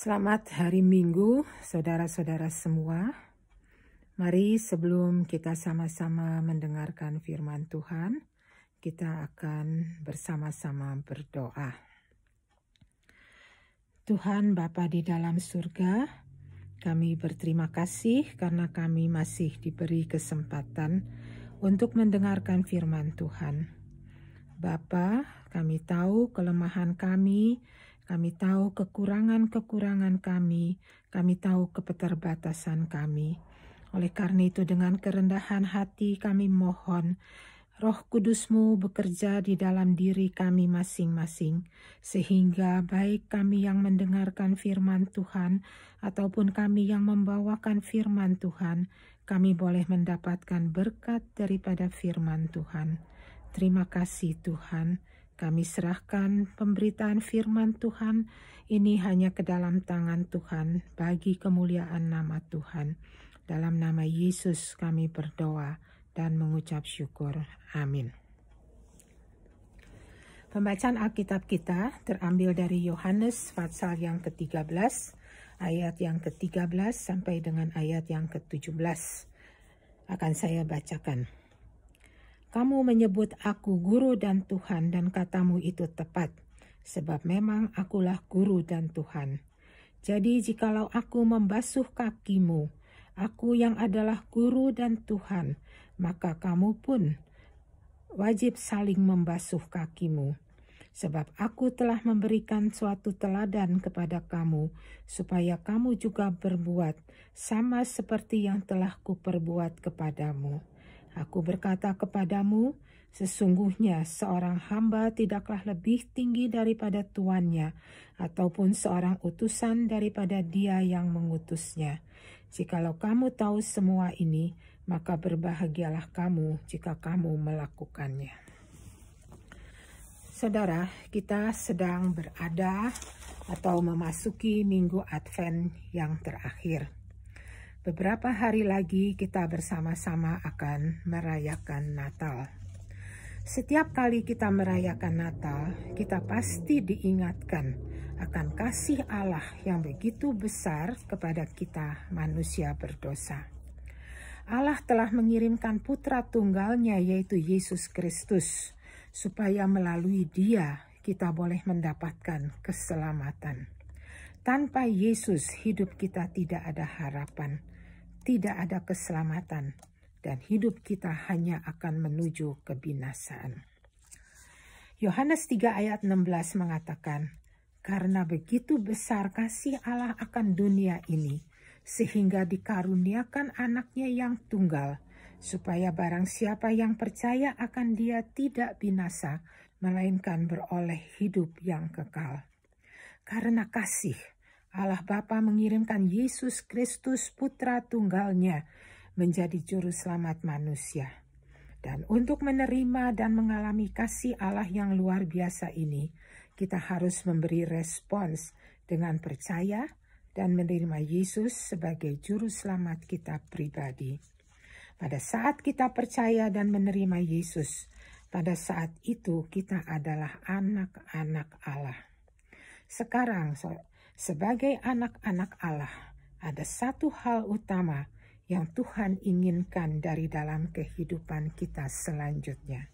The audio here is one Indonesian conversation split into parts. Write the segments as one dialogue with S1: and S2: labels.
S1: Selamat hari Minggu, saudara-saudara semua. Mari sebelum kita sama-sama mendengarkan firman Tuhan, kita akan bersama-sama berdoa. Tuhan Bapa di dalam surga, kami berterima kasih karena kami masih diberi kesempatan untuk mendengarkan firman Tuhan. Bapa, kami tahu kelemahan kami, kami tahu kekurangan-kekurangan kami, kami tahu keterbatasan kami. Oleh karena itu dengan kerendahan hati kami mohon Roh Kudusmu bekerja di dalam diri kami masing-masing, sehingga baik kami yang mendengarkan firman Tuhan ataupun kami yang membawakan firman Tuhan, kami boleh mendapatkan berkat daripada firman Tuhan. Terima kasih, Tuhan. Kami serahkan pemberitaan firman Tuhan ini hanya ke dalam tangan Tuhan bagi kemuliaan nama Tuhan. Dalam nama Yesus kami berdoa dan mengucap syukur. Amin. Pembacaan Alkitab kita terambil dari Yohanes pasal yang ke-13, ayat yang ke-13 sampai dengan ayat yang ke-17. Akan saya bacakan. Kamu menyebut aku guru dan Tuhan dan katamu itu tepat, sebab memang akulah guru dan Tuhan. Jadi jikalau aku membasuh kakimu, aku yang adalah guru dan Tuhan, maka kamu pun wajib saling membasuh kakimu. Sebab aku telah memberikan suatu teladan kepada kamu, supaya kamu juga berbuat sama seperti yang telah kuperbuat kepadamu. Aku berkata kepadamu, sesungguhnya seorang hamba tidaklah lebih tinggi daripada tuannya, ataupun seorang utusan daripada dia yang mengutusnya. Jikalau kamu tahu semua ini, maka berbahagialah kamu jika kamu melakukannya. Saudara, kita sedang berada atau memasuki minggu Advent yang terakhir. Beberapa hari lagi kita bersama-sama akan merayakan Natal. Setiap kali kita merayakan Natal, kita pasti diingatkan akan kasih Allah yang begitu besar kepada kita manusia berdosa. Allah telah mengirimkan putra tunggalnya yaitu Yesus Kristus supaya melalui dia kita boleh mendapatkan keselamatan. Tanpa Yesus hidup kita tidak ada harapan tidak ada keselamatan dan hidup kita hanya akan menuju kebinasaan. Yohanes 3 ayat 16 mengatakan, Karena begitu besar kasih Allah akan dunia ini, sehingga dikaruniakan anaknya yang tunggal, supaya barang siapa yang percaya akan dia tidak binasa, melainkan beroleh hidup yang kekal. Karena kasih, Allah Bapa mengirimkan Yesus Kristus putra tunggalnya menjadi juru selamat manusia. Dan untuk menerima dan mengalami kasih Allah yang luar biasa ini, kita harus memberi respons dengan percaya dan menerima Yesus sebagai juru selamat kita pribadi. Pada saat kita percaya dan menerima Yesus, pada saat itu kita adalah anak-anak Allah. Sekarang sebagai anak-anak Allah, ada satu hal utama yang Tuhan inginkan dari dalam kehidupan kita selanjutnya.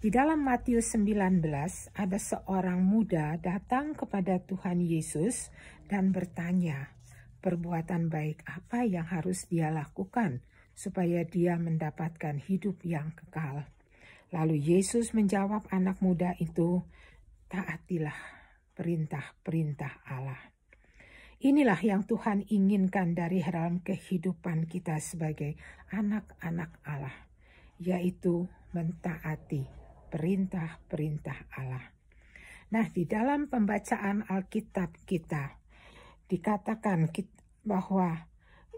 S1: Di dalam Matius 19 ada seorang muda datang kepada Tuhan Yesus dan bertanya, perbuatan baik apa yang harus dia lakukan supaya dia mendapatkan hidup yang kekal. Lalu Yesus menjawab anak muda itu, taatilah perintah-perintah Allah. Inilah yang Tuhan inginkan dari dalam kehidupan kita sebagai anak-anak Allah, yaitu mentaati perintah-perintah Allah. Nah, di dalam pembacaan Alkitab kita dikatakan bahwa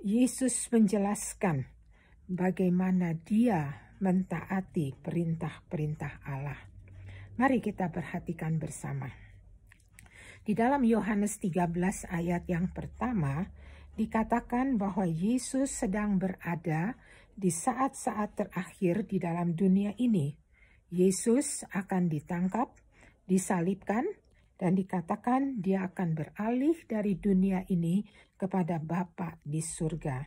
S1: Yesus menjelaskan bagaimana dia mentaati perintah-perintah Allah. Mari kita perhatikan bersama. Di dalam Yohanes 13 ayat yang pertama, dikatakan bahwa Yesus sedang berada di saat-saat terakhir di dalam dunia ini. Yesus akan ditangkap, disalibkan, dan dikatakan dia akan beralih dari dunia ini kepada Bapa di surga.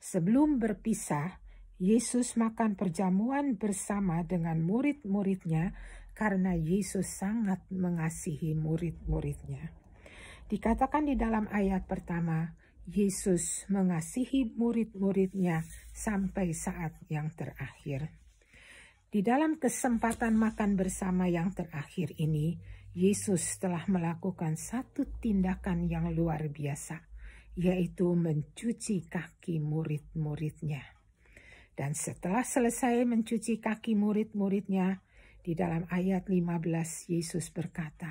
S1: Sebelum berpisah, Yesus makan perjamuan bersama dengan murid-muridnya karena Yesus sangat mengasihi murid-muridnya. Dikatakan di dalam ayat pertama, Yesus mengasihi murid-muridnya sampai saat yang terakhir. Di dalam kesempatan makan bersama yang terakhir ini, Yesus telah melakukan satu tindakan yang luar biasa, yaitu mencuci kaki murid-muridnya. Dan setelah selesai mencuci kaki murid-muridnya, di dalam ayat 15 Yesus berkata,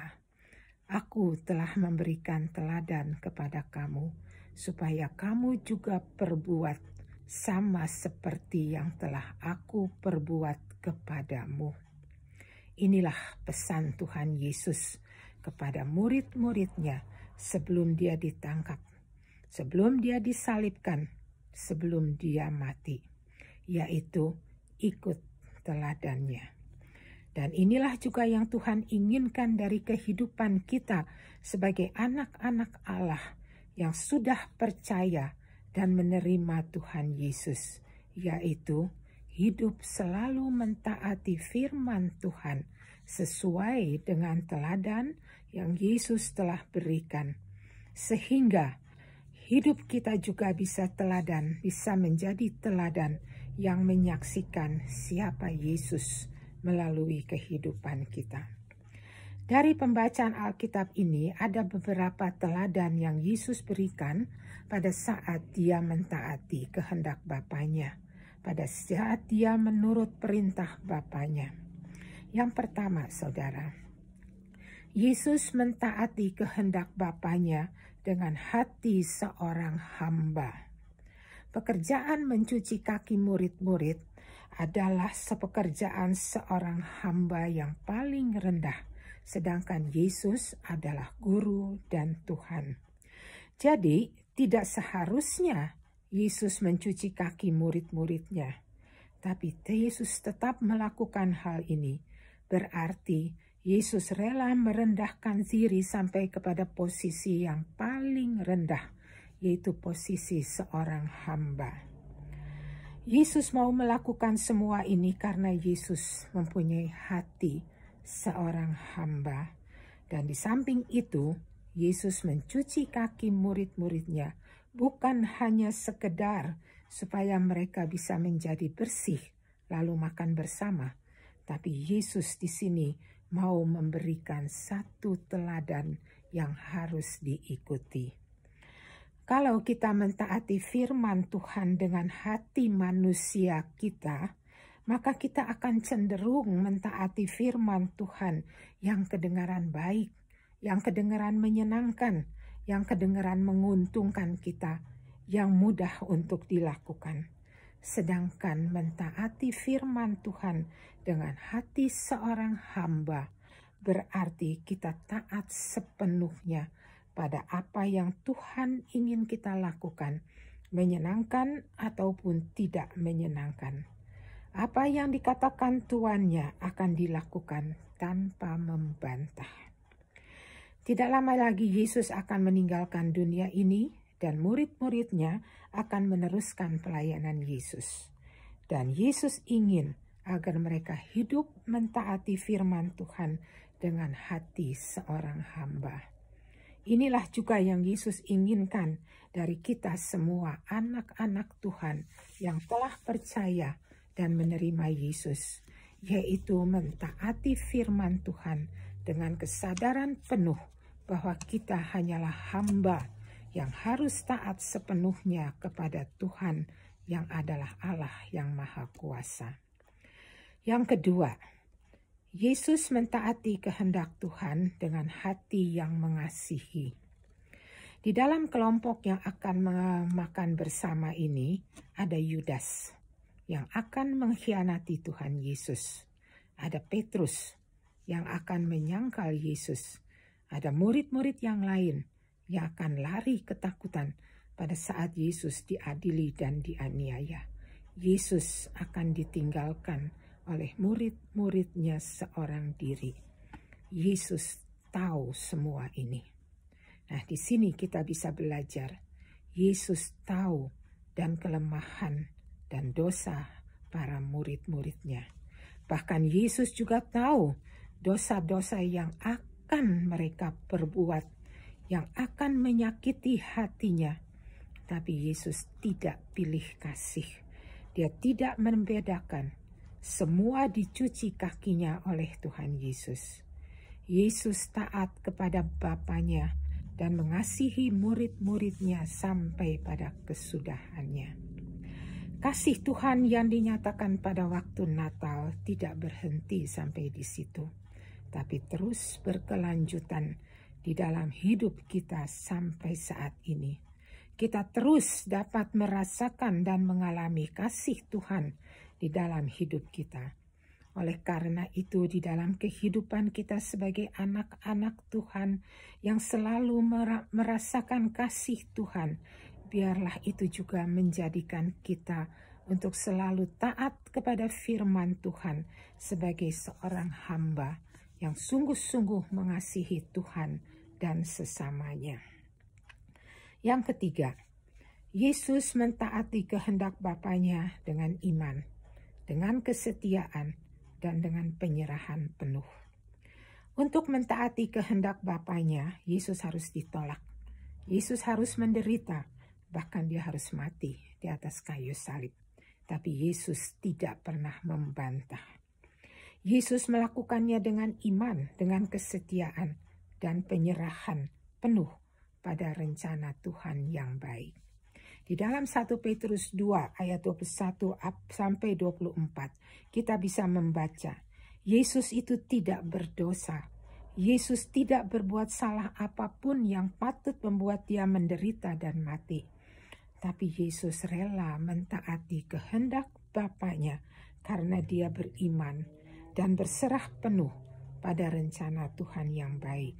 S1: Aku telah memberikan teladan kepada kamu, supaya kamu juga perbuat sama seperti yang telah aku perbuat kepadamu. Inilah pesan Tuhan Yesus kepada murid-muridnya sebelum dia ditangkap, sebelum dia disalibkan, sebelum dia mati, yaitu ikut teladannya. Dan inilah juga yang Tuhan inginkan dari kehidupan kita sebagai anak-anak Allah yang sudah percaya dan menerima Tuhan Yesus, yaitu hidup selalu mentaati firman Tuhan sesuai dengan teladan yang Yesus telah berikan. Sehingga hidup kita juga bisa teladan, bisa menjadi teladan yang menyaksikan siapa Yesus melalui kehidupan kita. Dari pembacaan Alkitab ini ada beberapa teladan yang Yesus berikan pada saat dia mentaati kehendak Bapaknya, pada saat dia menurut perintah Bapaknya. Yang pertama, saudara, Yesus mentaati kehendak Bapaknya dengan hati seorang hamba. Pekerjaan mencuci kaki murid-murid adalah sepekerjaan seorang hamba yang paling rendah, sedangkan Yesus adalah guru dan Tuhan. Jadi, tidak seharusnya Yesus mencuci kaki murid-muridnya, tapi Yesus tetap melakukan hal ini. Berarti Yesus rela merendahkan diri sampai kepada posisi yang paling rendah yaitu posisi seorang hamba. Yesus mau melakukan semua ini karena Yesus mempunyai hati seorang hamba. Dan di samping itu, Yesus mencuci kaki murid-muridnya bukan hanya sekedar supaya mereka bisa menjadi bersih lalu makan bersama, tapi Yesus di sini mau memberikan satu teladan yang harus diikuti. Kalau kita mentaati firman Tuhan dengan hati manusia kita, maka kita akan cenderung mentaati firman Tuhan yang kedengaran baik, yang kedengaran menyenangkan, yang kedengaran menguntungkan kita, yang mudah untuk dilakukan. Sedangkan mentaati firman Tuhan dengan hati seorang hamba berarti kita taat sepenuhnya pada apa yang Tuhan ingin kita lakukan, menyenangkan ataupun tidak menyenangkan. Apa yang dikatakan tuannya akan dilakukan tanpa membantah. Tidak lama lagi Yesus akan meninggalkan dunia ini dan murid-muridnya akan meneruskan pelayanan Yesus. Dan Yesus ingin agar mereka hidup mentaati firman Tuhan dengan hati seorang hamba. Inilah juga yang Yesus inginkan dari kita semua anak-anak Tuhan yang telah percaya dan menerima Yesus, yaitu mentaati firman Tuhan dengan kesadaran penuh bahwa kita hanyalah hamba yang harus taat sepenuhnya kepada Tuhan yang adalah Allah yang Maha Kuasa. Yang kedua, Yesus mentaati kehendak Tuhan dengan hati yang mengasihi. Di dalam kelompok yang akan makan bersama ini ada Yudas yang akan mengkhianati Tuhan Yesus. Ada Petrus yang akan menyangkal Yesus. Ada murid-murid yang lain yang akan lari ketakutan pada saat Yesus diadili dan dianiaya. Yesus akan ditinggalkan oleh murid-muridnya seorang diri. Yesus tahu semua ini. Nah, di sini kita bisa belajar. Yesus tahu dan kelemahan dan dosa para murid-muridnya. Bahkan Yesus juga tahu dosa-dosa yang akan mereka perbuat, yang akan menyakiti hatinya. Tapi Yesus tidak pilih kasih. Dia tidak membedakan semua dicuci kakinya oleh Tuhan Yesus. Yesus taat kepada Bapaknya dan mengasihi murid-muridnya sampai pada kesudahannya. Kasih Tuhan yang dinyatakan pada waktu Natal tidak berhenti sampai di situ, tapi terus berkelanjutan di dalam hidup kita sampai saat ini. Kita terus dapat merasakan dan mengalami kasih Tuhan di dalam hidup kita. Oleh karena itu, di dalam kehidupan kita sebagai anak-anak Tuhan yang selalu merasakan kasih Tuhan, biarlah itu juga menjadikan kita untuk selalu taat kepada firman Tuhan sebagai seorang hamba yang sungguh-sungguh mengasihi Tuhan dan sesamanya. Yang ketiga, Yesus mentaati kehendak Bapaknya dengan iman dengan kesetiaan, dan dengan penyerahan penuh. Untuk mentaati kehendak Bapaknya, Yesus harus ditolak. Yesus harus menderita, bahkan dia harus mati di atas kayu salib. Tapi Yesus tidak pernah membantah. Yesus melakukannya dengan iman, dengan kesetiaan, dan penyerahan penuh pada rencana Tuhan yang baik. Di dalam 1 Petrus 2 ayat 21 sampai 24 kita bisa membaca Yesus itu tidak berdosa. Yesus tidak berbuat salah apapun yang patut membuat dia menderita dan mati. Tapi Yesus rela mentaati kehendak Bapaknya karena dia beriman dan berserah penuh pada rencana Tuhan yang baik.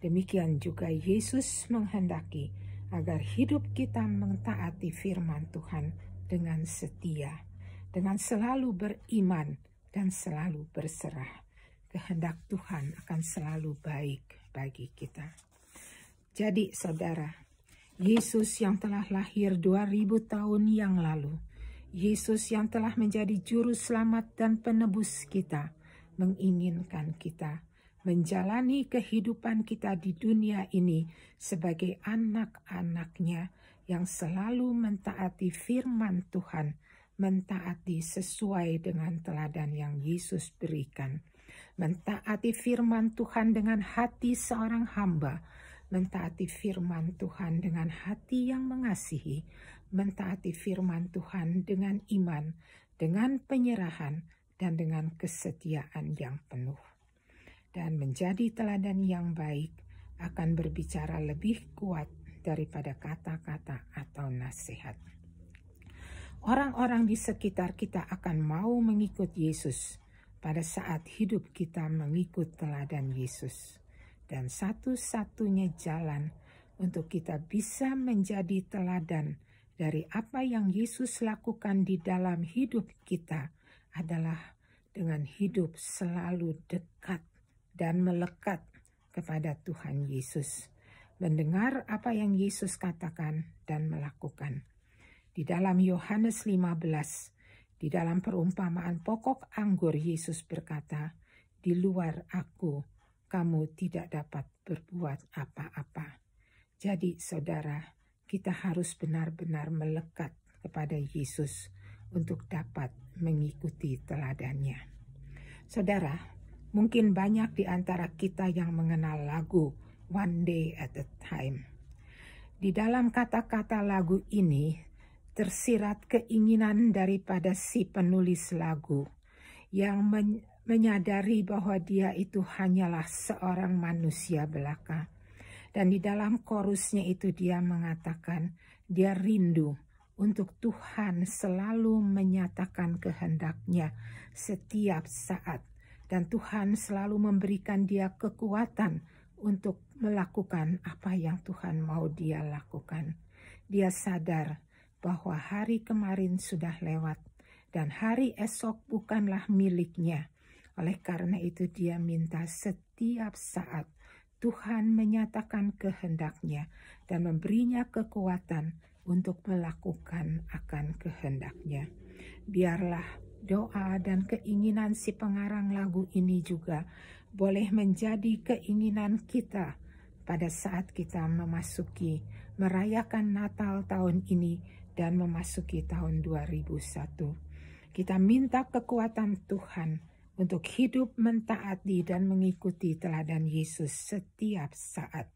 S1: Demikian juga Yesus menghendaki agar hidup kita mentaati firman Tuhan dengan setia, dengan selalu beriman dan selalu berserah. Kehendak Tuhan akan selalu baik bagi kita. Jadi saudara, Yesus yang telah lahir 2000 tahun yang lalu, Yesus yang telah menjadi juru selamat dan penebus kita, menginginkan kita menjalani kehidupan kita di dunia ini sebagai anak-anaknya yang selalu mentaati firman Tuhan, mentaati sesuai dengan teladan yang Yesus berikan, mentaati firman Tuhan dengan hati seorang hamba, mentaati firman Tuhan dengan hati yang mengasihi, mentaati firman Tuhan dengan iman, dengan penyerahan, dan dengan kesetiaan yang penuh dan menjadi teladan yang baik akan berbicara lebih kuat daripada kata-kata atau nasihat. Orang-orang di sekitar kita akan mau mengikut Yesus pada saat hidup kita mengikut teladan Yesus. Dan satu-satunya jalan untuk kita bisa menjadi teladan dari apa yang Yesus lakukan di dalam hidup kita adalah dengan hidup selalu dekat dan melekat kepada Tuhan Yesus. Mendengar apa yang Yesus katakan dan melakukan. Di dalam Yohanes 15, di dalam perumpamaan pokok anggur Yesus berkata, "Di luar aku kamu tidak dapat berbuat apa-apa." Jadi saudara, kita harus benar-benar melekat kepada Yesus untuk dapat mengikuti teladannya. Saudara, Mungkin banyak di antara kita yang mengenal lagu One Day at a Time. Di dalam kata-kata lagu ini tersirat keinginan daripada si penulis lagu yang men menyadari bahwa dia itu hanyalah seorang manusia belaka. Dan di dalam korusnya itu dia mengatakan dia rindu untuk Tuhan selalu menyatakan kehendaknya setiap saat dan Tuhan selalu memberikan dia kekuatan untuk melakukan apa yang Tuhan mau dia lakukan. Dia sadar bahwa hari kemarin sudah lewat dan hari esok bukanlah miliknya. Oleh karena itu dia minta setiap saat Tuhan menyatakan kehendaknya dan memberinya kekuatan untuk melakukan akan kehendaknya. Biarlah doa dan keinginan si pengarang lagu ini juga boleh menjadi keinginan kita pada saat kita memasuki merayakan Natal tahun ini dan memasuki tahun 2001. Kita minta kekuatan Tuhan untuk hidup mentaati dan mengikuti teladan Yesus setiap saat.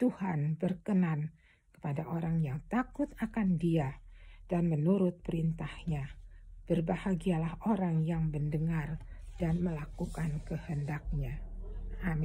S1: Tuhan berkenan kepada orang yang takut akan Dia dan menurut perintahnya. Berbahagialah orang yang mendengar dan melakukan kehendaknya.